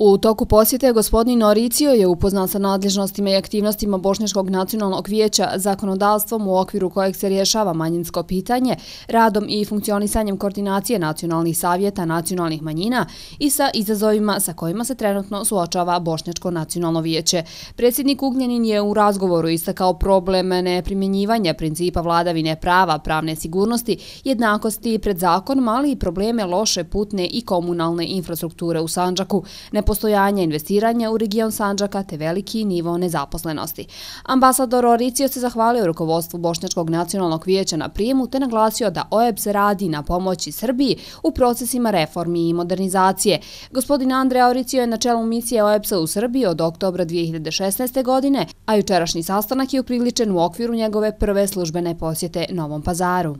U toku posjete gospodin Noricio je upoznan sa nadležnostima i aktivnostima Bošnjaškog nacionalnog vijeća zakonodavstvom u okviru kojeg se rješava manjinsko pitanje, radom i funkcionisanjem koordinacije nacionalnih savjeta nacionalnih manjina i sa izazovima sa kojima se trenutno suočava Bošnjačko nacionalno vijeće. Predsjednik Ugljanin je u razgovoru istakao problem neprimjenjivanja principa vladavine prava, pravne sigurnosti, jednakosti pred zakonom, ali i probleme loše putne i komunalne infrastrukture u Sanđaku, ne nepostojanja investiranja u region Sanđaka te veliki nivo nezaposlenosti. Ambasador Oricio se zahvalio rukovodstvu Bošnjačkog nacionalnog vijeća na prijemu te naglasio da OEBS radi na pomoći Srbiji u procesima reformi i modernizacije. Gospodin Andre Oricio je na čelu misije OEBS-a u Srbiji od oktobra 2016. godine, a jučerašnji sastanak je upriličen u okviru njegove prve službene posjete Novom pazaru.